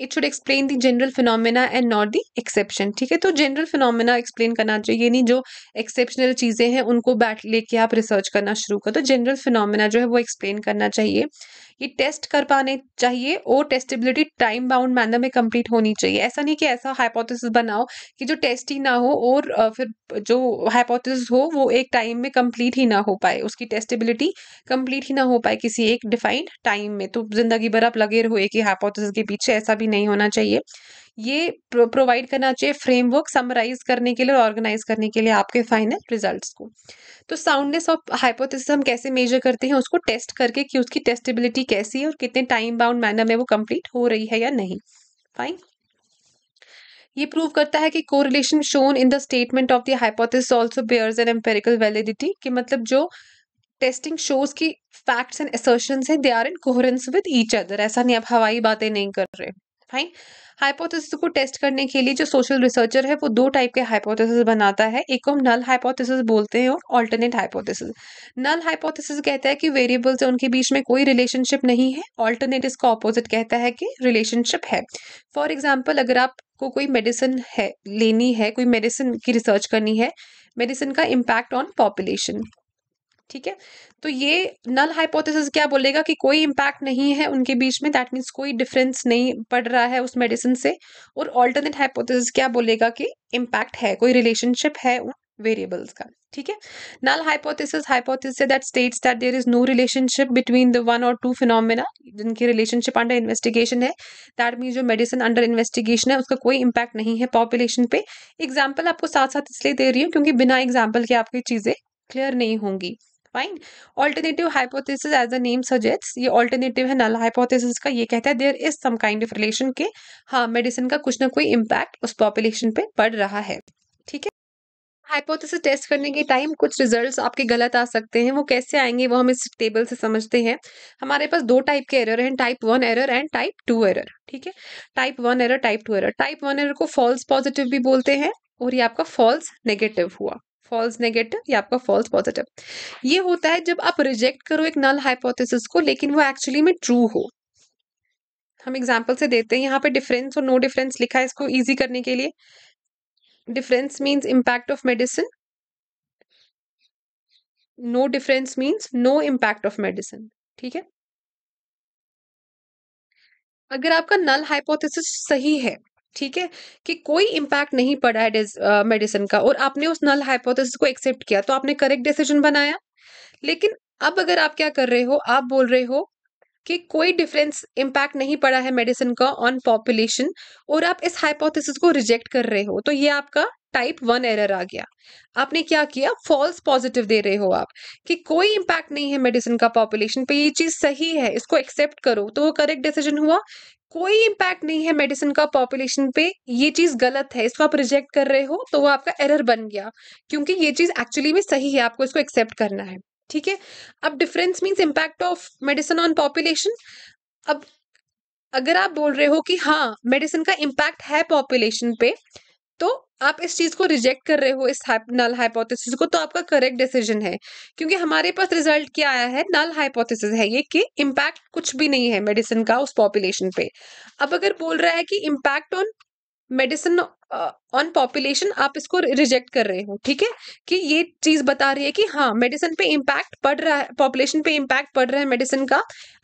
it should explain the general phenomena and not the exception ठीक है तो जनरल फिनोमिना एक्सप्लेन करना चाहिए यानी जो एक्सेप्शनल चीज़ें हैं उनको बैठ लेके आप रिसर्च करना शुरू कर तो जनरल फिनोमिना जो है वो एक्सप्लेन करना चाहिए ये टेस्ट कर पाने चाहिए और टेस्टेबिलिटी टाइम बाउंड मैनर में कंप्लीट होनी चाहिए ऐसा नहीं कि ऐसा हाइपोथेसिस बना बनाओ कि जो टेस्ट ही ना हो और फिर जो हाइपोथेसिस हो वो एक टाइम में कंप्लीट ही ना हो पाए उसकी टेस्टेबिलिटी कंप्लीट ही ना हो पाए किसी एक डिफाइंड टाइम में तो जिंदगी भर आप लगे रहोए कि हाइपोथेसिस के पीछे ऐसा भी नहीं होना चाहिए ये प्रोवाइड करना चाहिए फ्रेमवर्क समराइज करने के लिए और ऑर्गेनाइज करने के लिए आपके फाइनल रिजल्ट्स को तो साउंडनेस ऑफ हाइपोथेसिस हम कैसे मेजर करते हैं उसको टेस्ट करके कि उसकी टेस्टेबिलिटी कैसी है और कितने टाइम बाउंड मैनर में वो कंप्लीट हो रही है या नहीं फाइन ये प्रूव करता है कि correlation shown in the statement of the hypothesis also bears an empirical validity कि मतलब जो टेस्टिंग शोज की फैक्ट्स एंड असर्शन है they are in coherence with each other ऐसा नहीं आप हवाई बातें नहीं कर रहे फाइन हाइपोथेसिस को टेस्ट करने के लिए जो सोशल रिसर्चर है वो दो टाइप के हाइपोथेसिस बनाता है एक को हम नल हाइपोथेसिस बोलते हैं और अल्टरनेट हाइपोथेसिस नल हाइपोथेसिस कहता है कि वेरिएबल्स उनके बीच में कोई रिलेशनशिप नहीं है अल्टरनेट इसका ऑपोजिट कहता है कि रिलेशनशिप है फॉर एग्जांपल अगर आप को कोई मेडिसिन है लेनी है कोई मेडिसिन की रिसर्च करनी है मेडिसिन का इम्पैक्ट ऑन पॉपुलेशन ठीक है तो ये नल हाइपोथेसिस क्या बोलेगा कि कोई इम्पैक्ट नहीं है उनके बीच में दैट मीन्स कोई डिफरेंस नहीं पड़ रहा है उस मेडिसिन से और ऑल्टरनेट हाइपोथेसिस क्या बोलेगा कि इम्पैक्ट है कोई रिलेशनशिप है उन वेरिएबल्स का ठीक है null hypothesis hypothesis that states that there is no relationship between the one और टू फिनोमिना जिनकी रिलेशनशिप अंडर इन्वेस्टिगेशन है दैट मीन जो मेडिसिन अंडर इन्वेस्टिगेशन है उसका कोई इंपैक्ट नहीं है पॉपुलेशन पे एग्जाम्पल आपको साथ साथ इसलिए दे रही हूँ क्योंकि बिना एग्जाम्पल के आपकी चीज़ें क्लियर नहीं होंगी fine alternative hypothesis as the name suggest ये ऑल्टरनेटिव है नल हाइपोथेसिस का ये कहता है there is some kind of relation के हाँ मेडिसिन का कुछ ना कोई इम्पैक्ट उस पॉपुलेशन पे पड़ रहा है हाइपोथेसिस टेस्ट करने के टाइम कुछ रिजल्ट्स आपके गलत आ सकते हैं वो कैसे आएंगे वो हम इस टेबल से समझते हैं हमारे पास दो टाइप के एरर हैं type one error and type two error ठीक है type one error type two error type one error को फॉल्स पॉजिटिव भी बोलते हैं और ये आपका फॉल्स नेगेटिव हुआ फॉल्स नेगेटिव या आपका फॉल्स पॉजिटिव ये होता है जब आप रिजेक्ट करो एक नल हाइपोथेसिस को लेकिन वो एक्चुअली में ट्रू हो हम एग्जाम्पल से देते हैं यहाँ पे डिफरेंस और नो डिफरेंस लिखा है इसको ईजी करने के लिए difference means impact of medicine. No difference means no impact of medicine. ठीक है अगर आपका नल हाइपोथेसिस सही है ठीक है कि कोई इम्पैक्ट नहीं पड़ा है मेडिसिन का और आपने उस नल हाइपोथेसिस को एक्सेप्ट किया तो आपने करेक्ट डिसीजन बनाया लेकिन अब अगर आप क्या कर रहे हो आप बोल रहे हो कि कोई डिफरेंस इम्पैक्ट नहीं पड़ा है मेडिसिन का ऑन पॉपुलेशन और आप इस हाइपोथेसिस को रिजेक्ट कर रहे हो तो ये आपका टाइप वन एरर आ गया आपने क्या किया फॉल्स पॉजिटिव दे रहे हो आप कि कोई इम्पैक्ट नहीं है मेडिसिन का पॉपुलेशन पे ये चीज सही है इसको एक्सेप्ट करो तो वो करेक्ट डिसीजन हुआ कोई इम्पैक्ट नहीं है मेडिसिन का पॉपुलेशन पे ये चीज गलत है इसको आप रिजेक्ट कर रहे हो तो वो आपका एरर बन गया क्योंकि ये चीज एक्चुअली में सही है आपको इसको एक्सेप्ट करना है ठीक है अब difference means impact of medicine on population अब अगर आप बोल रहे हो कि हाँ मेडिसिन का इम्पैक्ट है पॉपुलेशन पे तो आप इस चीज को रिजेक्ट कर रहे हो इस नल हाइपोथेसिस को तो आपका करेक्ट डिसीजन है क्योंकि हमारे पास रिजल्ट क्या आया है नल हाइपोथेसिस है ये कि इम्पैक्ट कुछ भी नहीं है मेडिसिन का उस पॉपुलेशन पे अब अगर बोल रहा है कि impact on medicine on population आप इसको रिजेक्ट कर रहे हो ठीक है कि ये चीज बता रही है कि हाँ मेडिसिन पे इम्पैक्ट पड़ रहा है पॉपुलेशन पे इम्पैक्ट पड़ रहा है मेडिसिन का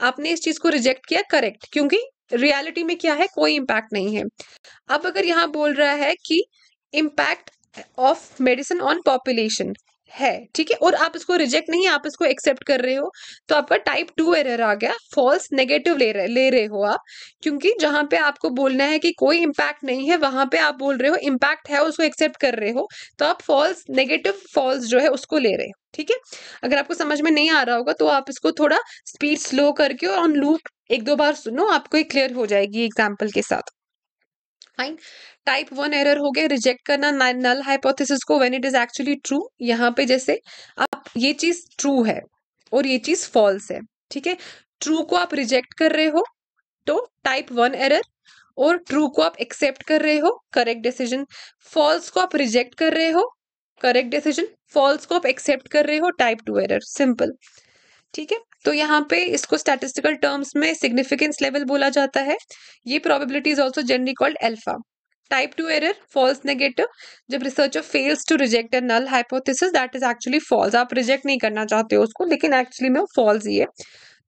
आपने इस चीज को रिजेक्ट किया करेक्ट क्योंकि रियलिटी में क्या है कोई इम्पैक्ट नहीं है अब अगर यहाँ बोल रहा है कि impact of medicine on population है ठीक है और आप इसको रिजेक्ट नहीं आप इसको एक्सेप्ट कर रहे हो तो आपका टाइप टू एरर आ गया फॉल्स नेगेटिव ले रहे ले रहे हो आप क्योंकि जहां पे आपको बोलना है कि कोई इम्पैक्ट नहीं है वहां पे आप बोल रहे हो इम्पैक्ट है उसको एक्सेप्ट कर रहे हो तो आप फॉल्स नेगेटिव फॉल्स जो है उसको ले रहे हो ठीक है अगर आपको समझ में नहीं आ रहा होगा तो आप इसको थोड़ा स्पीड स्लो करके और ऑन लूप एक दो बार सुनो आपको ये क्लियर हो जाएगी एग्जाम्पल के साथ फाइन टाइप वन एरर हो गया रिजेक्ट करना नल हाइपोथेसिस को when it is actually true यहाँ पे जैसे आप ये चीज ट्रू है और ये चीज फॉल्स है ठीक है ट्रू को आप रिजेक्ट कर रहे हो तो टाइप वन एरर और ट्रू को आप एक्सेप्ट कर रहे हो करेक्ट डिसीजन फॉल्स को आप रिजेक्ट कर रहे हो करेक्ट डिसीजन फॉल्स को आप एक्सेप्ट कर रहे हो टाइप टू एरर सिंपल ठीक है तो यहाँ पे इसको स्टैटिस्टिकल टर्म्स में सिग्निफिकेंस लेवल बोला जाता है ये probability is also generally called alpha type two error false negative जब researcher fails to reject a null hypothesis that is actually false आप रिजेक्ट नहीं करना चाहते हो उसको लेकिन एक्चुअली में फॉल्स ही है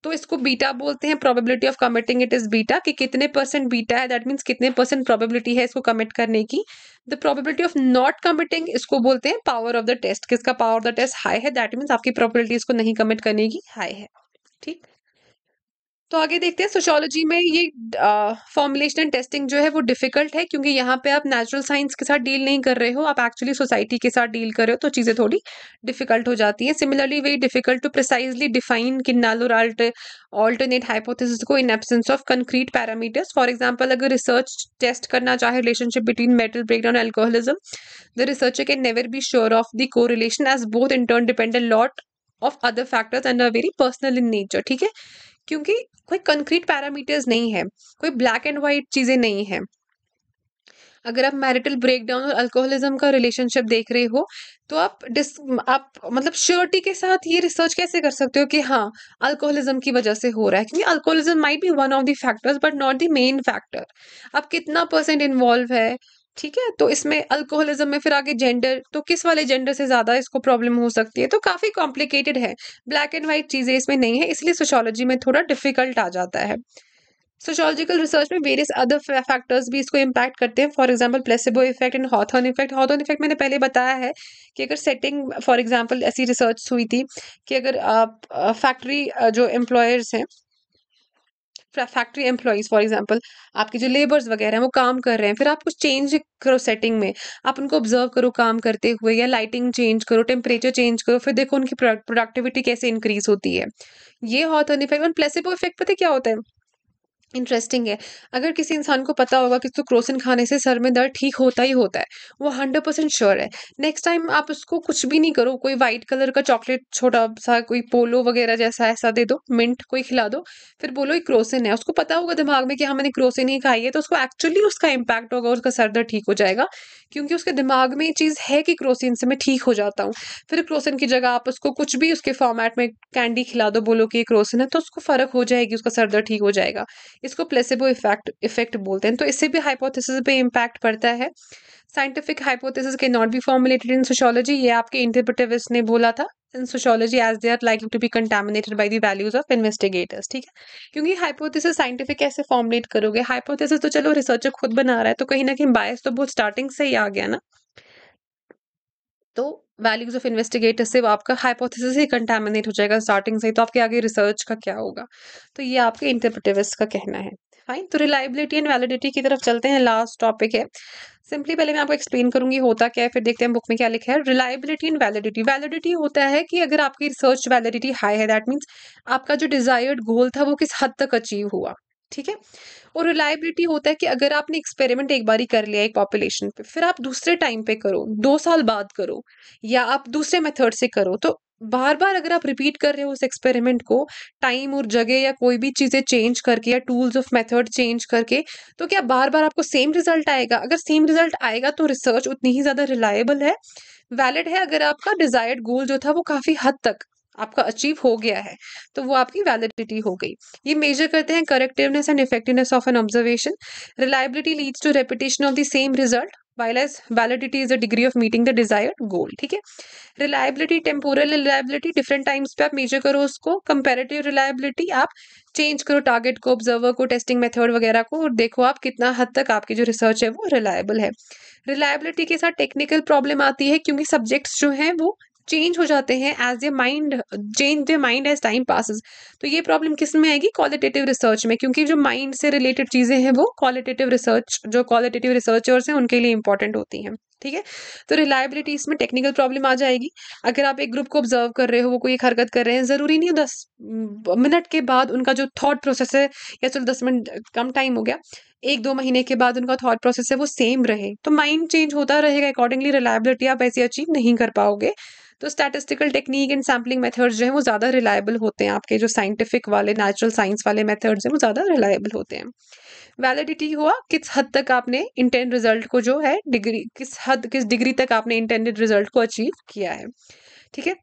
तो इसको बीटा बोलते हैं probability of committing it is beta कि कितने परसेंट बीटा है दैट मीन्स कितने परसेंट प्रोबेबिलिटी है इसको कमिट करने की the probability of not committing इसको बोलते हैं पावर ऑफ द टेस्ट किसका power of the test high है दैट मीन्स आपकी प्रोबेबिलिटी इसको नहीं कमिट करने की हाई है ठीक तो आगे देखते हैं सोशोलॉजी में ये फॉर्मुलेशन एंड टेस्टिंग जो है वो डिफिकल्ट है क्योंकि यहाँ पे आप नेचुरल साइंस के साथ डील नहीं कर रहे हो आप एक्चुअली सोसाइटी के साथ डील कर रहे हो तो चीज़ें थोड़ी डिफिकल्ट हो जाती हैं similarly very difficult to precisely define किन्नालुर ऑल्टरनेट हाइपोथिस को in absence of concrete parameters for example अगर रिसर्च टेस्ट करना चाहे relationship between marital breakdown alcoholism the researcher can never be sure of the correlation as both interdependent lot of other factors and a very personal in nature ठीक है क्योंकि कोई concrete parameters नहीं है कोई black and white चीज़ें नहीं है अगर आप मैरिटल ब्रेकडाउन और अल्कोहलिज्म का रिलेशनशिप देख रहे हो तो आप डिस आप मतलब श्योरिटी के साथ ये रिसर्च कैसे कर सकते हो कि हाँ अल्कोहलिज्म की वजह से हो रहा है क्योंकि alcoholism might be one of the factors but not the main factor आप कितना परसेंट इन्वॉल्व है ठीक है तो इसमें अल्कोहलिज्म में फिर आगे जेंडर तो किस वाले जेंडर से ज़्यादा इसको प्रॉब्लम हो सकती है तो काफ़ी कॉम्प्लिकेटेड है ब्लैक एंड व्हाइट चीज़ें इसमें नहीं है इसलिए सोशोलॉजी में थोड़ा डिफिकल्ट आ जाता है सोशोलॉजिकल रिसर्च में वेरियस अदर फैक्टर्स भी इसको इम्पैक्ट करते हैं for example placebo effect and Hawthorne effect Hawthorne effect मैंने पहले बताया है कि अगर सेटिंग फॉर एग्जाम्पल ऐसी रिसर्च हुई थी कि अगर फैक्ट्री जो एम्प्लॉयर्स हैं फैक्ट्री एम्प्लॉयज़ फॉर एग्जाम्पल आपके जो लेबर्स वगैरह हैं वो काम कर रहे हैं फिर आप कुछ चेंज करो सेटिंग में आप उनको ऑब्जर्व करो काम करते हुए या लाइटिंग चेंज करो टेम्परेचर चेंज करो फिर देखो उनकी प्रोडक्टिविटी कैसे इंक्रीज होती है ये हॉथर्न इफेक्ट प्लेसिबो इफेक्ट पता क्या होता है इंटरेस्टिंग है अगर किसी इंसान को पता होगा कि तो क्रोसिन खाने से सर में दर्द ठीक होता ही होता है वो हंड्रेड परसेंट श्योर है नेक्स्ट टाइम आप उसको कुछ भी नहीं करो कोई वाइट कलर का चॉकलेट छोटा सा कोई पोलो वगैरह जैसा ऐसा दे दो मिंट कोई खिला दो फिर बोलो ये क्रोसिन है उसको पता होगा दिमाग में कि हाँ मैंने क्रोसिन ही खाई है तो उसको एक्चुअली उसका इम्पैक्ट होगा उसका सर दर्द ठीक हो जाएगा क्योंकि उसके दिमाग में ये चीज़ है कि क्रोसिन से मैं ठीक हो जाता हूँ फिर क्रोसिन की जगह आप उसको कुछ भी उसके फॉर्मेट में कैंडी खिला दो बोलो कि ये क्रोसिन है तो उसको फ़र्क हो जाएगी उसका सर दर्द ठीक हो जाएगा इसको प्लेसिबो इफेक्ट इफेक्ट बोलते हैं तो इससे भी हाइपोथेसिस पे इम्पैक्ट पड़ता है साइंटिफिक हाइपोथेसिस के not be formulated in sociology ये आपके इंटरप्रिटिविस्ट ने बोला था in sociology as they are like to be contaminated by the values of investigators ठीक है क्योंकि हाइपोथेसिस साइंटिफिक कैसे फॉर्मुलेट करोगे हाइपोथेसिस तो चलो रिसर्चर खुद बना रहा है तो कहीं ना कहीं बायस तो बहुत स्टार्टिंग से ही आ गया ना तो वैल्यूज ऑफ इन्वेस्टिगेटर से आपका हाइपोथेसिस ही कंटेमिनेट हो जाएगा स्टार्टिंग से ही तो आपके आगे रिसर्च का क्या होगा तो ये आपके इंटरप्रेटिविस्ट का कहना है फाइन तो रिलायबिलिटी एंड वैलिडिटी की तरफ चलते हैं लास्ट टॉपिक है सिंपली पहले मैं आपको एक्सप्लेन करूंगी होता क्या है फिर देखते हैं बुक में क्या लिखा है रिलायबिलिटी एंड वैलिडिटी वैलिडिटी होता है कि अगर आपकी रिसर्च वैलिडिटी हाई है दैट मीन्स आपका जो डिजायर्ड गोल था वो किस हद तक अचीव हुआ ठीक है और रिलायबिलिटी होता है कि अगर आपने एक्सपेरिमेंट एक बार ही कर लिया एक पॉपुलेशन पे फिर आप दूसरे टाइम पे करो दो साल बाद करो या आप दूसरे मेथड से करो तो बार बार अगर आप रिपीट कर रहे हो उस एक्सपेरिमेंट को टाइम और जगह या कोई भी चीज़ें चेंज करके या टूल्स ऑफ मेथड चेंज करके तो क्या बार बार आपको सेम रिजल्ट आएगा अगर सेम रिजल्ट आएगा तो रिसर्च उतनी ही ज़्यादा रिलायबल है वैलिड है अगर आपका डिजायर्ड गोल जो था वो काफ़ी हद तक आपका अचीव हो गया है तो वो आपकी वैलिडिटी हो गई ये मेजर करते हैं correctiveness and effectiveness of an observation reliability leads to repetition of the same result while as validity is a degree of meeting the desired goal ठीक है reliability temporal reliability different times पे आप measure करो उसको comparative reliability आप change करो target को observer को टेस्टिंग मेथड वगैरह को और देखो आप कितना हद तक आपकी जो रिसर्च है वो रिलायबल है रिलायबिलिटी के साथ टेक्निकल प्रॉब्लम आती है क्योंकि सब्जेक्ट्स जो हैं वो चेंज हो जाते हैं as a mind change the mind as time passes तो ये प्रॉब्लम किस में आएगी क्वालिटेटिव रिसर्च में क्योंकि जो माइंड से रिलेटेड चीज़ें हैं वो क्वालिटेटिव रिसर्च जो क्वालिटेटिव रिसर्चर्स हैं उनके लिए इंपॉर्टेंट होती हैं ठीक है तो रिलायबिलिटी इसमें टेक्निकल प्रॉब्लम आ जाएगी अगर आप एक ग्रुप को ऑब्जर्व कर रहे हो वो कोई एक हरकत कर रहे हैं ज़रूरी नहीं दस मिनट के बाद उनका जो थॉट प्रोसेस है या चलो दस मिनट कम टाइम हो गया एक दो महीने के बाद उनका थॉट प्रोसेस है वो सेम रहे तो माइंड चेंज होता रहेगा अकॉर्डिंगली रिलायबिलिटी आप ऐसी अचीव नहीं कर पाओगे तो statistical technique and sampling methods जो है वो ज़्यादा रिलायबल होते हैं आपके जो साइंटिफिक वाले नेचुरल साइंस वाले मेथड्स हैं वो ज़्यादा रिलायबल होते हैं वैलिडिटी हुआ किस हद तक आपने इंटेंड रिजल्ट को जो है डिग्री किस हद किस डिग्री तक आपने इंटेंडेड रिजल्ट को अचीव किया है ठीक है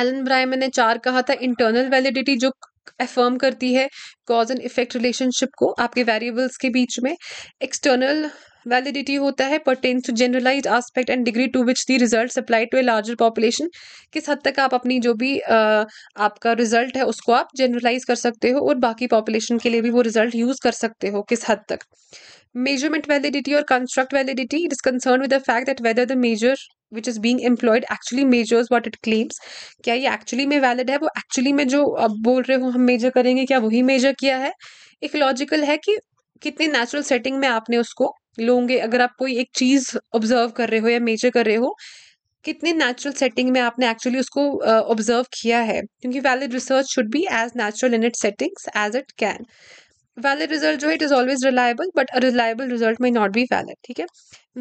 एलन ब्रायमन ने चार कहा था इंटरनल वैलिडिटी जो एफर्म करती है कॉज एंड इफेक्ट रिलेशनशिप को आपके वेरिएबल्स के बीच में एक्सटर्नल वैलिडिटी होता है pertains to generalize aspect and degree to which the result apply to a larger population किस हद तक आप अपनी जो भी uh, आपका रिजल्ट है उसको आप जनरलाइज कर सकते हो और बाकी पॉपुलेशन के लिए भी वो रिजल्ट यूज कर सकते हो किस हद तक मेजरमेंट वैलिडिटी और construct validity it is concern with the fact that whether the measure which is being employed actually measures what it claims क्या ये एक्चुअली में वैलिड है वो एक्चुअली में जो आप बोल रहे हो हम मेजर करेंगे क्या वही मेजर किया है एक लॉजिकल है कि कितने नेचुरल सेटिंग में आपने उसको लोगे अगर आप कोई एक चीज ऑब्जर्व कर रहे हो या मेजर कर रहे हो कितने नेचुरल सेटिंग में आपने एक्चुअली उसको ऑब्जर्व uh, किया है क्योंकि valid research should be as natural in it settings as it can valid result जो है it is always reliable but a reliable result may not be valid ठीक है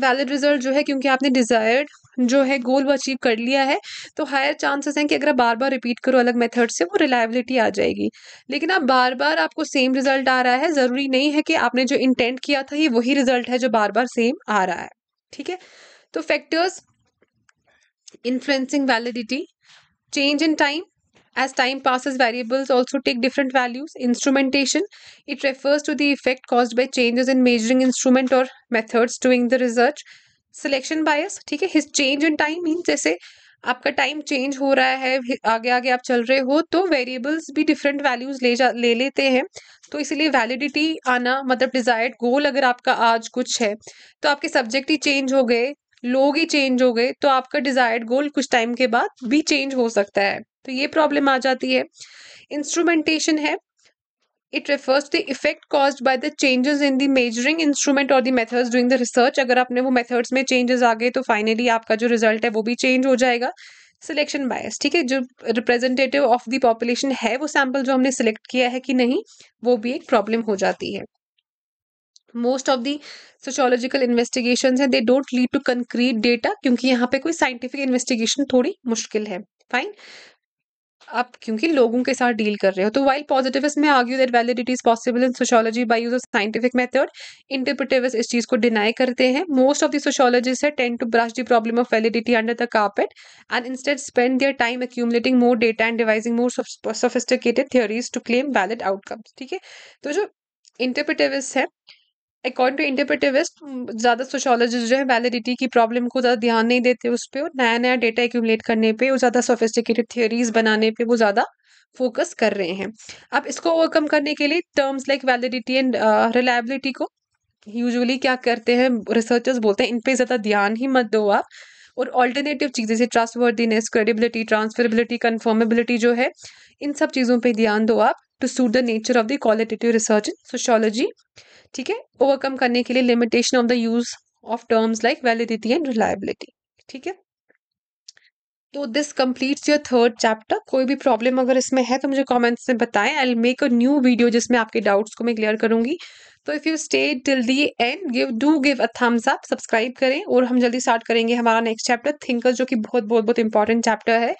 वैलिड रिजल्ट जो है क्योंकि आपने डिजायर्ड जो है गोल वो अचीव कर लिया है तो हायर चांसेस हैं कि अगर आप बार बार रिपीट करो अलग मेथड से वो रिलायबिलिटी आ जाएगी लेकिन आप बार बार आपको सेम रिजल्ट आ रहा है ज़रूरी नहीं है कि आपने जो इंटेंट किया था ये वही रिजल्ट है जो बार बार सेम आ रहा है ठीक है तो factors influencing validity change in time As time passes, variables also take different values. Instrumentation, it refers to the effect caused by changes in measuring instrument or methods during the research. Selection bias ठीक है his change in time mean जैसे आपका time change हो रहा है आगे आगे आप चल रहे हो तो वेरिएबल्स भी डिफरेंट वैल्यूज ले जा ले लेते हैं तो इसीलिए वैलिडिटी आना मतलब डिजायर्ड गोल अगर आपका आज कुछ है तो आपके सब्जेक्ट ही चेंज हो गए लोग ही चेंज हो गए तो आपका डिजायर्ड गोल कुछ टाइम के बाद भी चेंज हो सकता है तो ये प्रॉब्लम आ जाती है इंस्ट्रूमेंटेशन है it refers the effect cause by the changes in the measuring instrument और the methods doing the research अगर आपने वो मेथड्स में चेंजेस आ गए तो फाइनली आपका जो रिजल्ट है वो भी चेंज हो जाएगा सिलेक्शन बायस ठीक है जो रिप्रेजेंटेटिव ऑफ द पॉपुलेशन है वो सैम्पल जो हमने सिलेक्ट किया है कि नहीं वो भी एक प्रॉब्लम हो जाती है most of the sociological investigation है they don't lead to concrete data क्योंकि यहाँ पे कोई साइंटिफिक इन्वेस्टिगेशन थोड़ी मुश्किल है फाइन आप क्योंकि लोगों के साथ डील कर रहे हो तो वाइल पॉजिटिव में argue that validity is possible in sociology by use of scientific method interpretive इस चीज़ को डिनाई करते हैं मोस्ट ऑफ द सोशोलॉजिस्ट है tend to brush the problem of validity under the carpet and instead spend their time accumulating more data and devising more sophisticated theories to claim valid outcomes ठीक है तो जो interpretive है according to इंटरप्रेटिविस्ट ज़्यादा सोशोलॉजिस्ट जो है validity की problem को ज़्यादा ध्यान नहीं देते उस पर और नया नया डेटा एक्यूमलेट करने पे और ज़्यादा सोफिस्टिकेटेड थियोरीज बनाने पे वो ज़्यादा फोकस कर रहे हैं अब इसको ओवरकम करने के लिए terms like validity and reliability को यूजुअली क्या करते हैं रिसर्चर्स बोलते हैं इन पे ज़्यादा ध्यान ही मत दो आप और ऑल्टरनेटिव चीज़ें जैसे ट्रस्टवर्दीनेस क्रेडिबिलिटी ट्रांसफरेबिलिटी कन्फर्मेबिलिटी जो है इन सब चीज़ों पे ध्यान दो आप to suit the nature of the qualitative research in sociology ठीक है ओवरकम करने के लिए limitation of the use of terms like validity and reliability ठीक है तो this completes your third chapter कोई भी प्रॉब्लम अगर इसमें है तो मुझे कॉमेंट्स में बताएं I make a new video जिसमें आपके डाउट्स को मैं क्लियर करूंगी तो if you stay till the end give do give a thumbs up subscribe करें और हम जल्दी स्टार्ट करेंगे हमारा नेक्स्ट चैप्टर थिंकर जो कि बहुत बहुत बहुत इंपॉर्टेंट चैप्टर है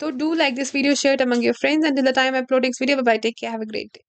तो do like this video share among your friends and the time uploadings video bye take care have a great day